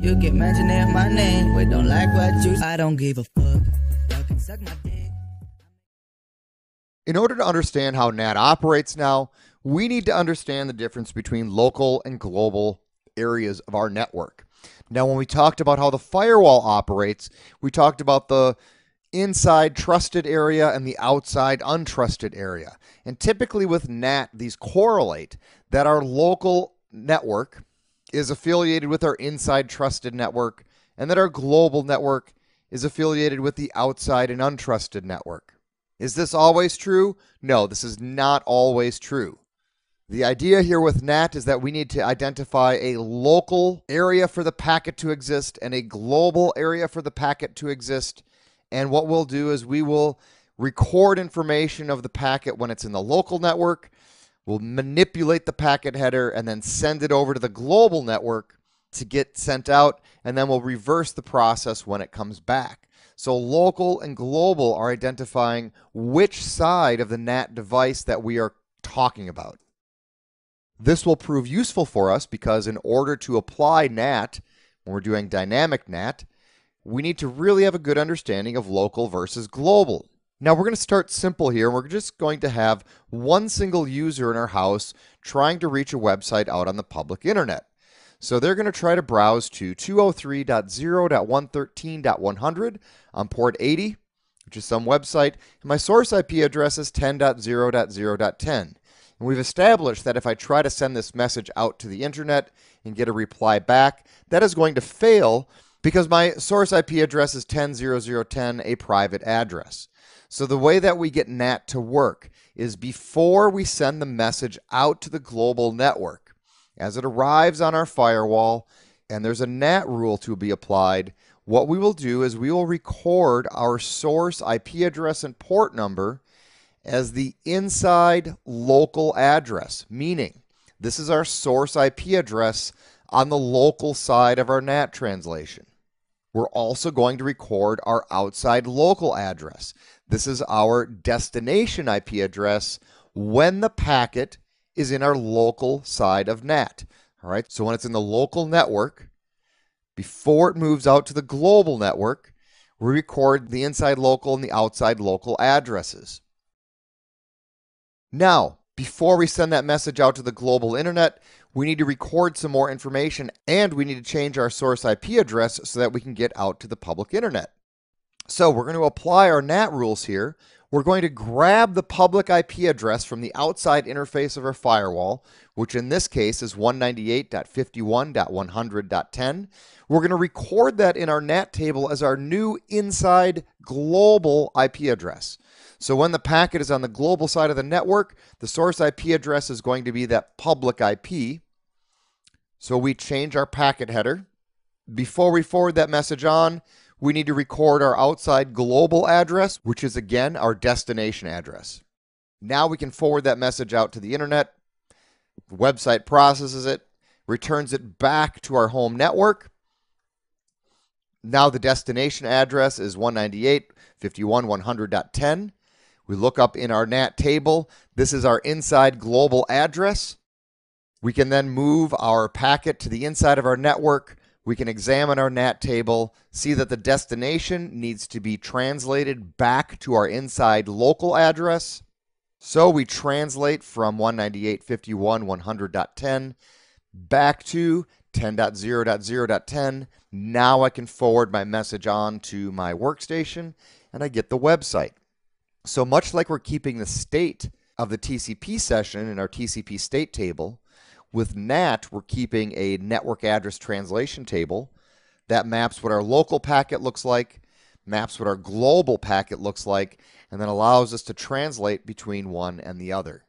You can mention it my name, but don't like what you. I don't give a fuck. In order to understand how NAT operates now, we need to understand the difference between local and global areas of our network. Now, when we talked about how the firewall operates, we talked about the inside trusted area and the outside untrusted area. And typically with NAT, these correlate that our local network is affiliated with our inside trusted network, and that our global network is affiliated with the outside and untrusted network. Is this always true? No, this is not always true. The idea here with NAT is that we need to identify a local area for the packet to exist and a global area for the packet to exist. And what we'll do is we will record information of the packet when it's in the local network will manipulate the packet header and then send it over to the global network to get sent out, and then we'll reverse the process when it comes back. So local and global are identifying which side of the NAT device that we are talking about. This will prove useful for us because in order to apply NAT, when we're doing dynamic NAT, we need to really have a good understanding of local versus global. Now we're going to start simple here. We're just going to have one single user in our house trying to reach a website out on the public internet. So they're going to try to browse to 203.0.113.100 on port 80, which is some website, and my source IP address is 10.0.0.10. And we've established that if I try to send this message out to the internet and get a reply back, that is going to fail because my source IP address is 10.0.0.10, a private address. So the way that we get NAT to work is before we send the message out to the global network, as it arrives on our firewall, and there's a NAT rule to be applied, what we will do is we will record our source IP address and port number as the inside local address, meaning this is our source IP address on the local side of our NAT translation. We're also going to record our outside local address. This is our destination IP address when the packet is in our local side of NAT. All right, so when it's in the local network, before it moves out to the global network, we record the inside local and the outside local addresses. Now, before we send that message out to the global internet, we need to record some more information and we need to change our source IP address so that we can get out to the public internet. So we're going to apply our NAT rules here. We're going to grab the public IP address from the outside interface of our firewall, which in this case is 198.51.100.10. We're going to record that in our NAT table as our new inside global IP address. So when the packet is on the global side of the network, the source IP address is going to be that public IP. So we change our packet header. Before we forward that message on, we need to record our outside global address, which is again our destination address. Now we can forward that message out to the internet. The website processes it, returns it back to our home network. Now the destination address is 198.51.100.10. We look up in our NAT table. This is our inside global address. We can then move our packet to the inside of our network we can examine our NAT table, see that the destination needs to be translated back to our inside local address. So we translate from 198.51.100.10 back to 10.0.0.10. Now I can forward my message on to my workstation and I get the website. So much like we're keeping the state of the TCP session in our TCP state table, with NAT, we're keeping a network address translation table that maps what our local packet looks like, maps what our global packet looks like, and then allows us to translate between one and the other.